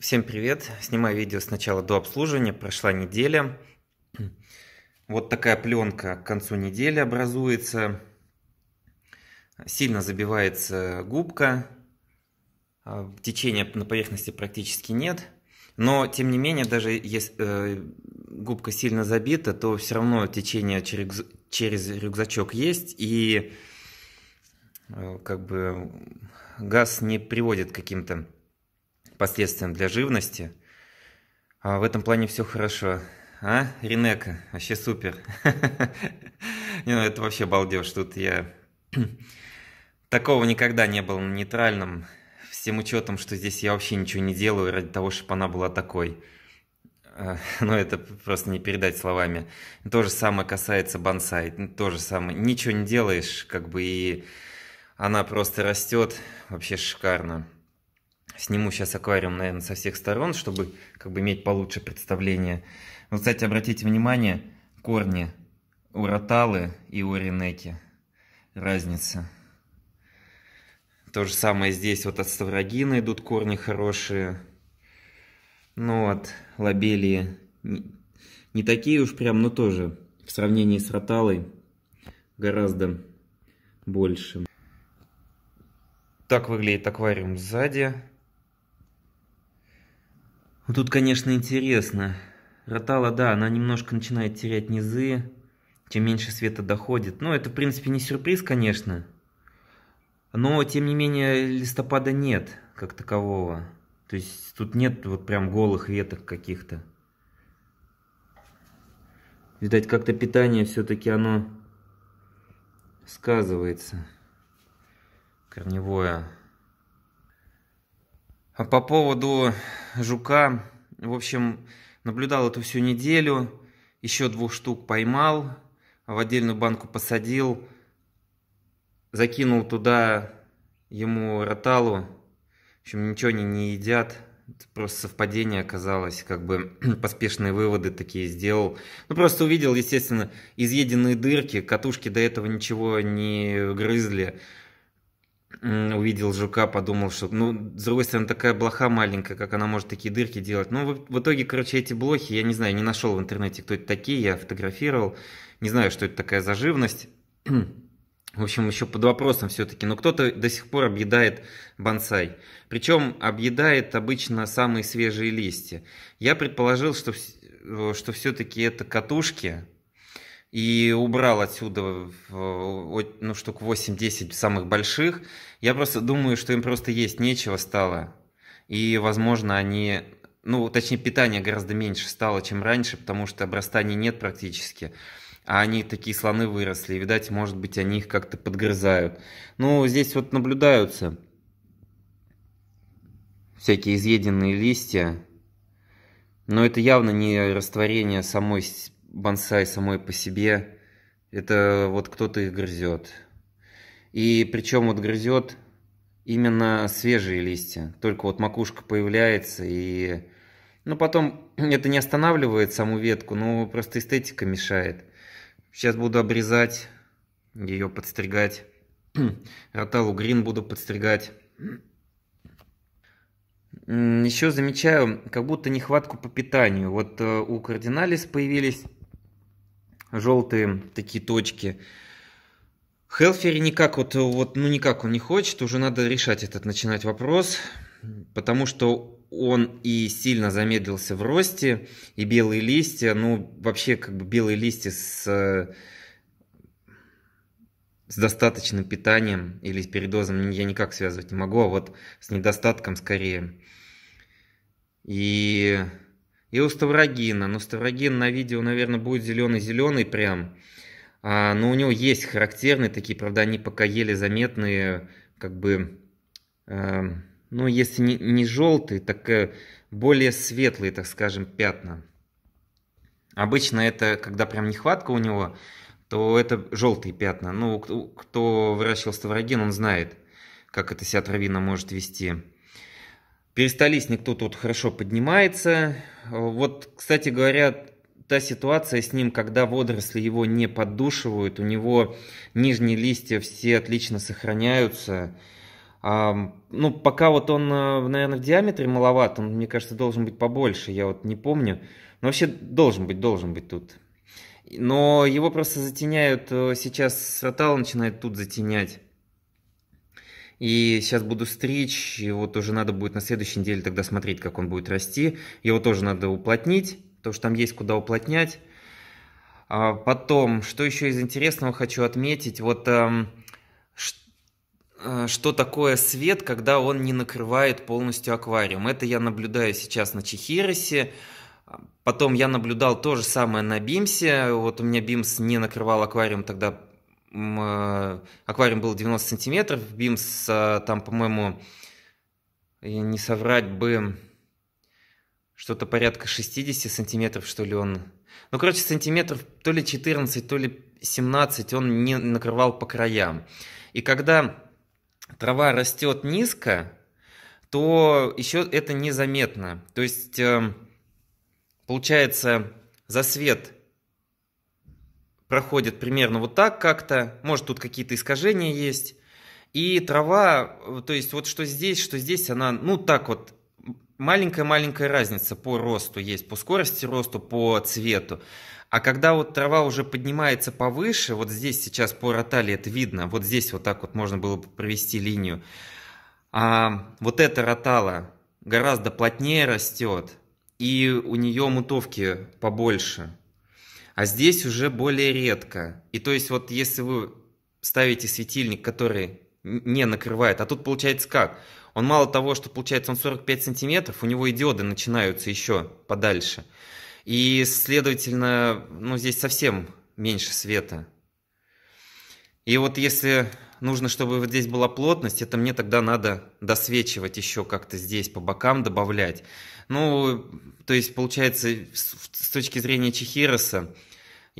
Всем привет! Снимаю видео с начала до обслуживания. Прошла неделя. Вот такая пленка к концу недели образуется. Сильно забивается губка. А, течения на поверхности практически нет. Но, тем не менее, даже если э, губка сильно забита, то все равно течение через, через рюкзачок есть. И э, как бы газ не приводит к каким-то последствиям для живности. А в этом плане все хорошо. А, Ринека, вообще супер. Не, ну это вообще балдеж. Тут я... Такого никогда не было на нейтральном, Всем учетом, что здесь я вообще ничего не делаю ради того, чтобы она была такой. А, Но ну это просто не передать словами. То же самое касается бонсай. То же самое. Ничего не делаешь, как бы и она просто растет. Вообще шикарно. Сниму сейчас аквариум, наверное, со всех сторон, чтобы как бы иметь получше представление. Вот, кстати, обратите внимание, корни у роталы и у ренеки. Разница. То же самое здесь вот от ставрогина идут корни хорошие. Ну от лобелии не, не такие уж прям, но тоже в сравнении с роталой гораздо больше. Так выглядит аквариум сзади. Ну, тут, конечно, интересно. Ротала, да, она немножко начинает терять низы, чем меньше света доходит. Но ну, это, в принципе, не сюрприз, конечно. Но, тем не менее, листопада нет как такового. То есть тут нет вот прям голых веток каких-то. Видать, как-то питание все-таки оно сказывается. Корневое. А по поводу жука, в общем, наблюдал эту всю неделю, еще двух штук поймал, в отдельную банку посадил, закинул туда ему роталу, в общем, ничего они не едят, это просто совпадение оказалось, как бы поспешные выводы такие сделал. Ну, просто увидел, естественно, изъеденные дырки, катушки до этого ничего не грызли увидел жука, подумал, что, ну, с другой стороны, такая блоха маленькая, как она может такие дырки делать. Ну, в, в итоге, короче, эти блохи, я не знаю, не нашел в интернете, кто это такие, я фотографировал, не знаю, что это такая за живность. В общем, еще под вопросом все-таки, но ну, кто-то до сих пор объедает бонсай. Причем объедает обычно самые свежие листья. Я предположил, что, что все-таки это катушки, и убрал отсюда ну, штук 8-10 самых больших. Я просто думаю, что им просто есть нечего стало. И, возможно, они... Ну, точнее, питание гораздо меньше стало, чем раньше, потому что обрастаний нет практически. А они такие слоны выросли. И, видать, может быть, они их как-то подгрызают. Ну, здесь вот наблюдаются всякие изъеденные листья. Но это явно не растворение самой бонсай самой по себе, это вот кто-то их грызет. И причем вот грызет именно свежие листья. Только вот макушка появляется и... Ну, потом это не останавливает саму ветку, но просто эстетика мешает. Сейчас буду обрезать, ее подстригать. Роталу грин буду подстригать. Еще замечаю, как будто нехватку по питанию. Вот э, у кардиналис появились желтые такие точки. Хелфери никак вот, вот, ну никак он не хочет, уже надо решать этот начинать вопрос, потому что он и сильно замедлился в росте, и белые листья, ну вообще как бы белые листья с, с достаточным питанием или с передозом я никак связывать не могу, а вот с недостатком скорее. И и у Ставрогина. Но ну, Ставрогин на видео, наверное, будет зеленый-зеленый прям. А, но у него есть характерные такие, правда, они пока еле заметные, как бы, э, ну, если не, не желтые, так э, более светлые, так скажем, пятна. Обычно это, когда прям нехватка у него, то это желтые пятна. Ну, кто, кто выращивал ставрогин, он знает, как эта себя травина может вести. Перистолистник тут вот хорошо поднимается, вот, кстати говоря, та ситуация с ним, когда водоросли его не поддушивают, у него нижние листья все отлично сохраняются. А, ну, пока вот он, э, наверное, в диаметре маловат, он, мне кажется, должен быть побольше, я вот не помню. Но вообще должен быть, должен быть тут. Но его просто затеняют, э, сейчас ротал начинает тут затенять. И сейчас буду стричь, его тоже надо будет на следующей неделе тогда смотреть, как он будет расти. Его тоже надо уплотнить, потому что там есть куда уплотнять. А потом, что еще из интересного хочу отметить, вот эм, э, что такое свет, когда он не накрывает полностью аквариум. Это я наблюдаю сейчас на Чехиросе. Потом я наблюдал то же самое на Бимсе. Вот у меня Бимс не накрывал аквариум тогда Э, аквариум был 90 сантиметров, бимс э, там, по-моему, не соврать бы, что-то порядка 60 сантиметров, что ли, он. Ну, короче, сантиметров то ли 14, то ли 17 он не накрывал по краям. И когда трава растет низко, то еще это незаметно. То есть, эм, получается, засвет проходит примерно вот так как-то. Может, тут какие-то искажения есть. И трава, то есть вот что здесь, что здесь, она, ну так вот, маленькая-маленькая разница по росту есть, по скорости росту, по цвету. А когда вот трава уже поднимается повыше, вот здесь сейчас по роталии это видно, вот здесь вот так вот можно было бы провести линию, а вот эта ротала гораздо плотнее растет, и у нее мутовки побольше. А здесь уже более редко. И то есть вот если вы ставите светильник, который не накрывает, а тут получается как? Он мало того, что получается он 45 сантиметров, у него и диоды начинаются еще подальше. И, следовательно, ну здесь совсем меньше света. И вот если нужно, чтобы вот здесь была плотность, это мне тогда надо досвечивать еще как-то здесь по бокам добавлять. Ну, то есть получается с точки зрения Чехироса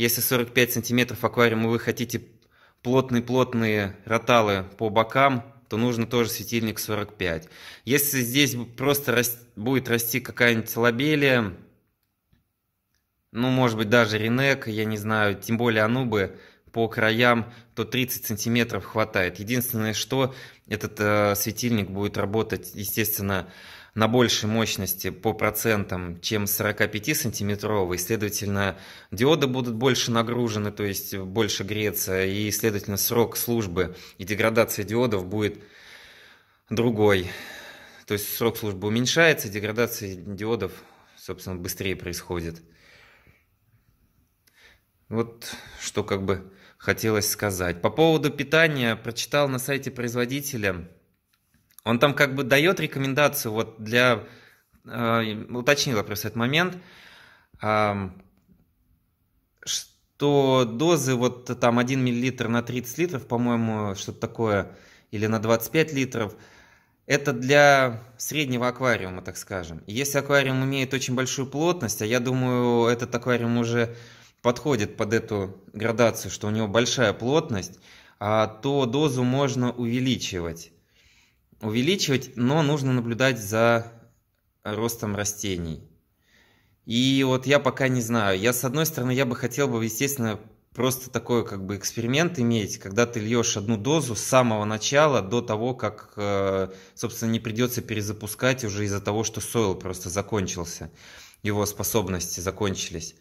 если 45 сантиметров аквариума вы хотите плотные-плотные роталы по бокам, то нужно тоже светильник 45. Если здесь просто рас... будет расти какая-нибудь лабелия, ну, может быть, даже ренек, я не знаю, тем более анубы по краям, то 30 сантиметров хватает. Единственное, что этот э, светильник будет работать, естественно, э, на большей мощности по процентам, чем 45-сантиметровый, следовательно, диоды будут больше нагружены, то есть больше греться, и, следовательно, срок службы и деградация диодов будет другой. То есть срок службы уменьшается, деградация диодов, собственно, быстрее происходит. Вот что как бы хотелось сказать. По поводу питания прочитал на сайте производителя он там как бы дает рекомендацию вот для... Э, уточнила просто этот момент, э, что дозы вот там 1 мл на 30 литров, по-моему, что-то такое, или на 25 литров, это для среднего аквариума, так скажем. Если аквариум имеет очень большую плотность, а я думаю, этот аквариум уже подходит под эту градацию, что у него большая плотность, а, то дозу можно увеличивать увеличивать, но нужно наблюдать за ростом растений. И вот я пока не знаю. Я, с одной стороны, я бы хотел бы, естественно, просто такой как бы эксперимент иметь, когда ты льешь одну дозу с самого начала до того, как, э, собственно, не придется перезапускать уже из-за того, что сойл просто закончился, его способности закончились.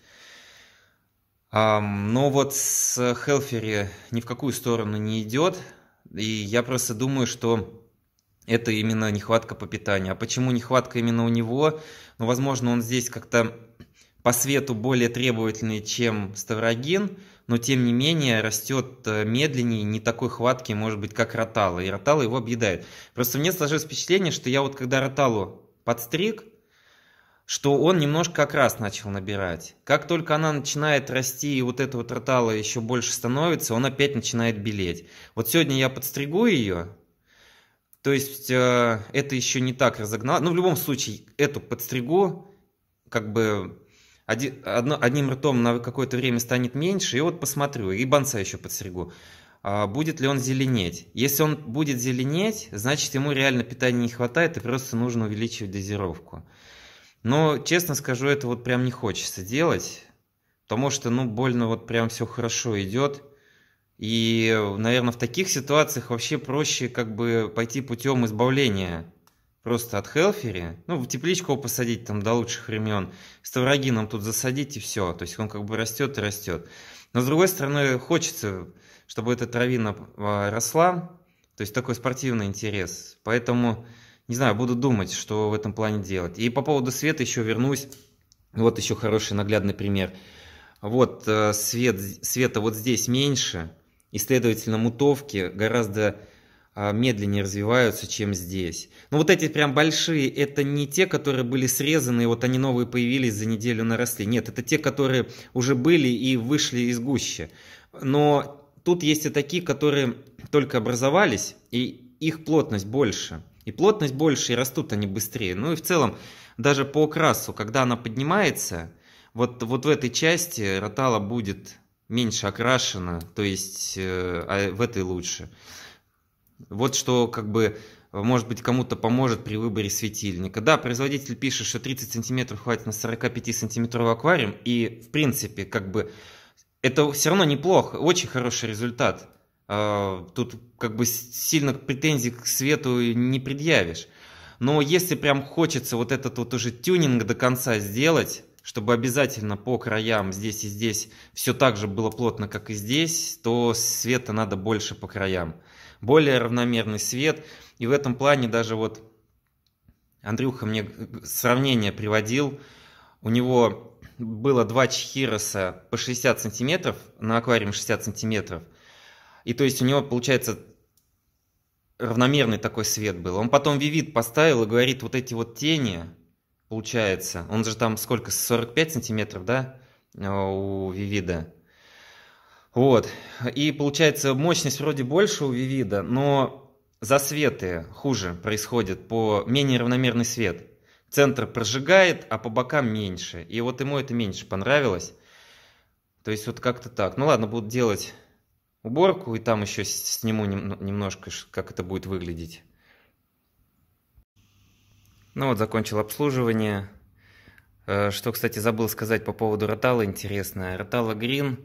Но вот с Хелфери ни в какую сторону не идет, и я просто думаю, что это именно нехватка по питанию. А почему нехватка именно у него? Ну, возможно, он здесь как-то по свету более требовательный, чем Ставрогин, но тем не менее растет э, медленнее, не такой хватки, может быть, как Ротала. И Ротала его объедает. Просто мне сложилось впечатление, что я вот когда Роталу подстриг, что он немножко как раз начал набирать. Как только она начинает расти, и вот эта вот ротала еще больше становится, он опять начинает белеть. Вот сегодня я подстригу ее, то есть э, это еще не так разогнало. Но ну, в любом случае, эту подстригу, как бы один, одно, одним ртом на какое-то время станет меньше, и вот посмотрю, и бонса еще подстригу. А будет ли он зеленеть? Если он будет зеленеть, значит ему реально питания не хватает, и просто нужно увеличивать дозировку. Но, честно скажу, это вот прям не хочется делать, потому что, ну, больно вот прям все хорошо идет. И, э, наверное, в таких ситуациях вообще проще как бы пойти путем избавления просто от Хелфери. Ну, в тепличку его посадить там до лучших времен. Ставрогином тут засадить и все. То есть он как бы растет и растет. Но, с другой стороны, хочется, чтобы эта травина а, росла. То есть такой спортивный интерес. Поэтому, не знаю, буду думать, что в этом плане делать. И по поводу света еще вернусь. Вот еще хороший наглядный пример. Вот э, свет, света вот здесь меньше, и, следовательно, мутовки гораздо а, медленнее развиваются, чем здесь. Но ну, вот эти прям большие, это не те, которые были срезаны, и вот они новые появились, за неделю наросли. Нет, это те, которые уже были и вышли из гуще. Но тут есть и такие, которые только образовались, и их плотность больше. И плотность больше, и растут они быстрее. Ну и в целом, даже по окрасу, когда она поднимается, вот, вот в этой части ротала будет меньше окрашена, то есть э, а в этой лучше. Вот что как бы может быть, кому-то поможет при выборе светильника. Да, производитель пишет, что 30 сантиметров хватит на 45-сантиметровый аквариум, и, в принципе, как бы, это все равно неплохо, очень хороший результат. А, тут, как бы, сильно претензий к свету не предъявишь. Но если прям хочется вот этот вот уже тюнинг до конца сделать, чтобы обязательно по краям здесь и здесь все так же было плотно, как и здесь, то света надо больше по краям. Более равномерный свет. И в этом плане даже вот Андрюха мне сравнение приводил. У него было два чхироса по 60 сантиметров, на аквариум 60 сантиметров. И то есть у него получается равномерный такой свет был. Он потом вивит поставил и говорит, вот эти вот тени, получается. Он же там сколько, 45 сантиметров, да, у Вивида? Вот. И получается, мощность вроде больше у Вивида, но засветы хуже происходит по менее равномерный свет. Центр прожигает, а по бокам меньше. И вот ему это меньше понравилось. То есть вот как-то так. Ну ладно, буду делать уборку, и там еще сниму ну, немножко, как это будет выглядеть. Ну вот, закончил обслуживание. Э, что, кстати, забыл сказать по поводу ротала, интересное. Ротала Грин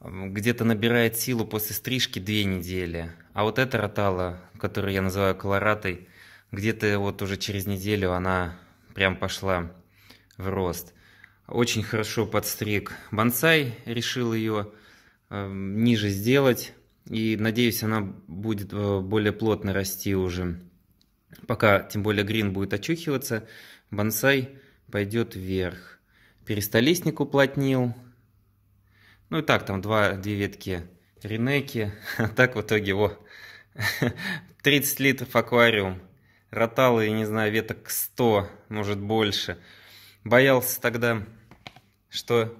где-то набирает силу после стрижки две недели. А вот эта ротала, которую я называю колоратой, где-то вот уже через неделю она прям пошла в рост. Очень хорошо подстриг бонсай, решил ее эм, ниже сделать. И надеюсь, она будет э, более плотно расти уже. Пока, тем более, грин будет очухиваться, бонсай пойдет вверх. Перестолистник уплотнил. Ну и так, там два, две ветки ренеки. А так в итоге, во, 30 литров аквариум. Ротал, я не знаю, веток 100, может больше. Боялся тогда, что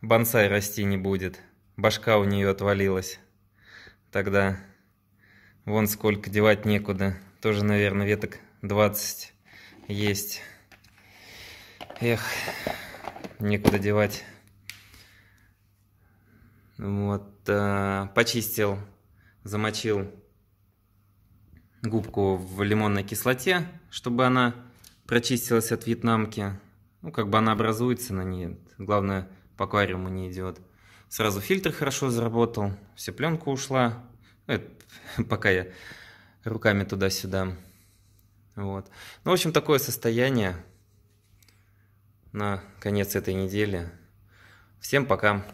бонсай расти не будет. Башка у нее отвалилась тогда. Вон сколько девать некуда. Тоже, наверное, веток 20 есть. Эх, некуда девать. Вот, э, почистил, замочил губку в лимонной кислоте, чтобы она прочистилась от вьетнамки. Ну, как бы она образуется на ней. Главное, по аквариуму не идет. Сразу фильтр хорошо заработал, все пленка ушла. Это пока я руками туда-сюда. Вот. Ну, в общем, такое состояние на конец этой недели. Всем пока!